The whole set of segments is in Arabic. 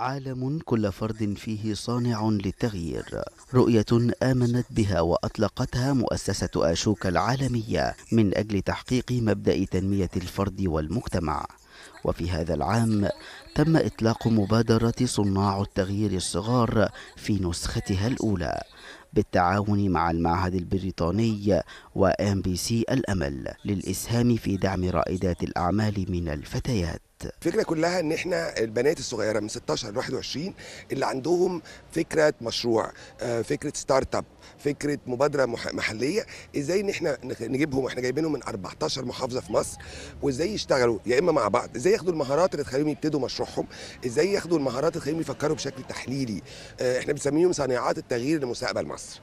عالم كل فرد فيه صانع للتغيير رؤية آمنت بها وأطلقتها مؤسسة آشوكا العالمية من أجل تحقيق مبدأ تنمية الفرد والمجتمع وفي هذا العام تم إطلاق مبادرة صناع التغيير الصغار في نسختها الأولى بالتعاون مع المعهد البريطاني وام بي سي الأمل للإسهام في دعم رائدات الأعمال من الفتيات الفكره كلها ان احنا البنات الصغيره من 16 ل 21 اللي عندهم فكره مشروع آه، فكره ستارت اب فكره مبادره محليه ازاي ان احنا نجيبهم احنا جايبينهم من 14 محافظه في مصر وازاي يشتغلوا يا اما مع بعض ازاي ياخدوا المهارات اللي تخليهم يبتدوا مشروعهم ازاي ياخدوا المهارات اللي تخليهم يفكروا بشكل تحليلي آه، احنا بنسميهم صناعات التغيير لمستقبل مصر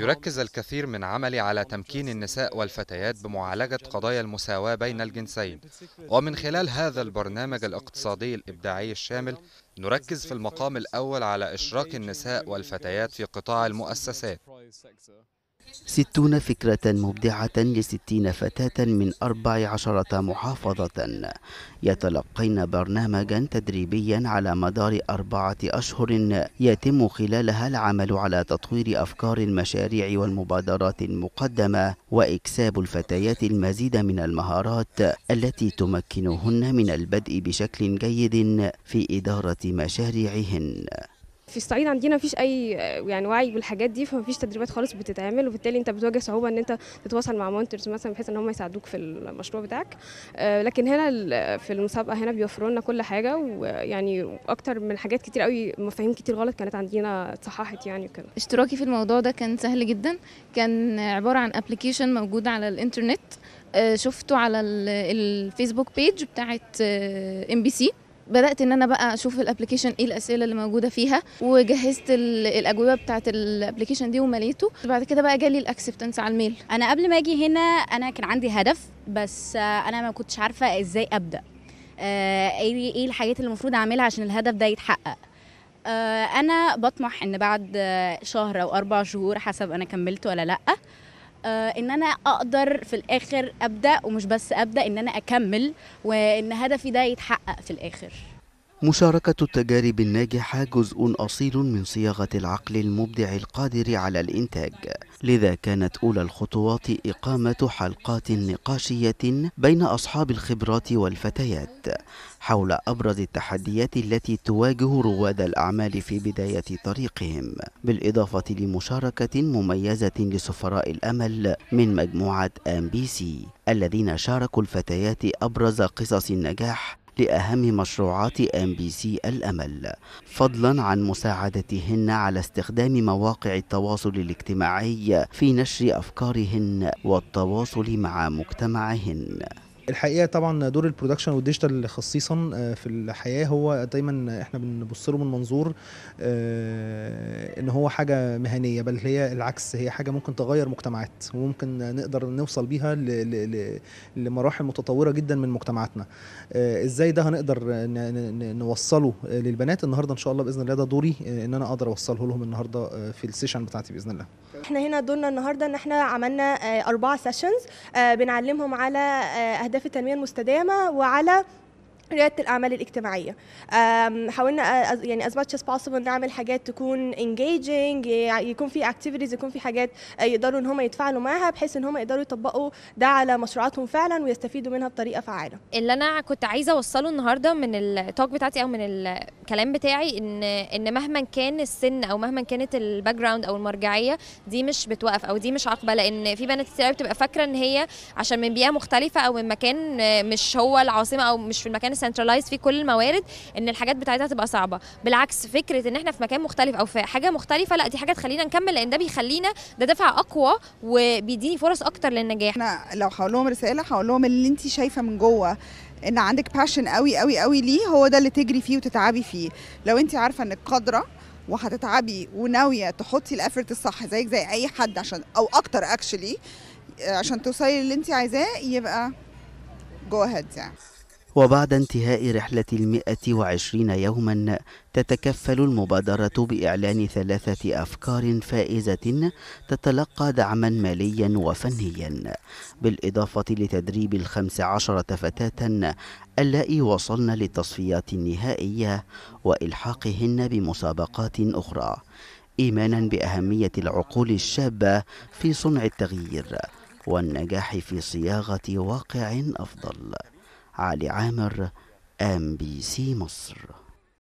يركز الكثير من عملي على تمكين النساء والفتيات بمعالجه قضايا المساواه بين الجنسين ومن خلال هذا البرنامج الاقتصادي الإبداعي الشامل نركز في المقام الأول على إشراك النساء والفتيات في قطاع المؤسسات ستون فكرة مبدعة لستين فتاة من أربع عشرة محافظة يتلقين برنامجا تدريبيا على مدار أربعة أشهر يتم خلالها العمل على تطوير أفكار المشاريع والمبادرات المقدمة وإكساب الفتيات المزيد من المهارات التي تمكنهن من البدء بشكل جيد في إدارة مشاريعهن في الصعيد عندنا مفيش اي يعني وعي بالحاجات دي فمفيش تدريبات خالص بتتعمل وبالتالي انت بتواجه صعوبه ان انت تتواصل مع مونترز مثلا بحيث ان هم يساعدوك في المشروع بتاعك آه، لكن هنا في المسابقه هنا بيوفروا لنا كل حاجه ويعني اكتر من حاجات كتير قوي مفاهيم كتير غلط كانت عندنا اتصححت يعني وكده اشتراكي في الموضوع ده كان سهل جدا كان عباره عن ابلكيشن موجود على الانترنت آه، شفته على الفيسبوك بيج بتاعت ام بي سي بدات ان انا بقى اشوف الابلكيشن ايه الاسئله اللي موجوده فيها وجهزت الاجوبه بتاعه الابلكيشن دي ومليته بعد كده بقى جالي الاكسبتنس على الميل انا قبل ما اجي هنا انا كان عندي هدف بس انا ما كنتش عارفه ازاي ابدا آه، ايه ايه الحاجات اللي المفروض اعملها عشان الهدف ده يتحقق آه، انا بطمح ان بعد شهر او اربع شهور حسب انا كملت ولا لا آه، ان انا اقدر في الاخر ابدا ومش بس ابدا ان انا اكمل وان هدفي ده يتحقق في الاخر مشاركة التجارب الناجحة جزء أصيل من صياغة العقل المبدع القادر على الإنتاج لذا كانت أولى الخطوات إقامة حلقات نقاشية بين أصحاب الخبرات والفتيات حول أبرز التحديات التي تواجه رواد الأعمال في بداية طريقهم بالإضافة لمشاركة مميزة لسفراء الأمل من مجموعة أم بي سي الذين شاركوا الفتيات أبرز قصص النجاح لأهم مشروعات ام بي سي الأمل فضلا عن مساعدتهن على استخدام مواقع التواصل الاجتماعي في نشر أفكارهن والتواصل مع مجتمعهن الحقيقه طبعا دور البرودكشن والديجيتال خصيصا آه، في الحياه هو دايما احنا بنبص له من منظور آه، ان هو حاجه مهنيه بل هي العكس هي حاجه ممكن تغير مجتمعات وممكن نقدر نوصل بيها لمراحل متطوره جدا من مجتمعاتنا آه، ازاي ده هنقدر نوصله للبنات النهارده ان شاء الله باذن الله ده دوري ان انا اقدر اوصله لهم النهارده في السيشن بتاعتي باذن الله احنا هنا دورنا النهارده ان احنا عملنا اربع سيشنز بنعلمهم على اهداف أهداف التنمية المستدامة وعلى رياده الاعمال الاجتماعيه حاولنا يعني از ماتش از possible نعمل حاجات تكون انجيجنج يكون في اكتيفيتيز يكون في حاجات يقدروا ان هم يتفاعلوا معاها بحيث ان هم يقدروا يطبقوا ده على مشروعاتهم فعلا ويستفيدوا منها بطريقه فعاله اللي انا كنت عايزه اوصله النهارده من التوك بتاعتي او من الكلام بتاعي ان ان مهما كان السن او مهما كانت الباك جراوند او المرجعيه دي مش بتوقف او دي مش عقبه لان في بنات كتير بتبقى فاكره ان هي عشان من بيئه مختلفه او من مكان مش هو العاصمه او مش في المكان سنترلايز فيه كل الموارد ان الحاجات بتاعتها تبقى صعبه بالعكس فكره ان احنا في مكان مختلف او في حاجه مختلفه لا دي حاجه تخلينا نكمل لان ده بيخلينا ده دفع اقوى وبيديني فرص اكتر للنجاح انا لو هقول لهم رساله هقول لهم اللي انت شايفه من جوه ان عندك باشن قوي قوي قوي ليه هو ده اللي تجري فيه وتتعبي فيه لو انت عارفه انك قادره وهتتعبي وناويه تحطي الافرت الصح زيك زي اي حد عشان او اكتر اكشلي عشان توصلي اللي انت عايزاه يبقى جو اهيد يعني وبعد انتهاء رحلة المئة وعشرين يوما تتكفل المبادرة بإعلان ثلاثة أفكار فائزة تتلقى دعما ماليا وفنيا بالإضافة لتدريب الخمس عشرة فتاة اللائي وصلن للتصفيات النهائية وإلحاقهن بمسابقات أخرى إيمانا بأهمية العقول الشابة في صنع التغيير والنجاح في صياغة واقع أفضل علي عامر ام بي سي مصر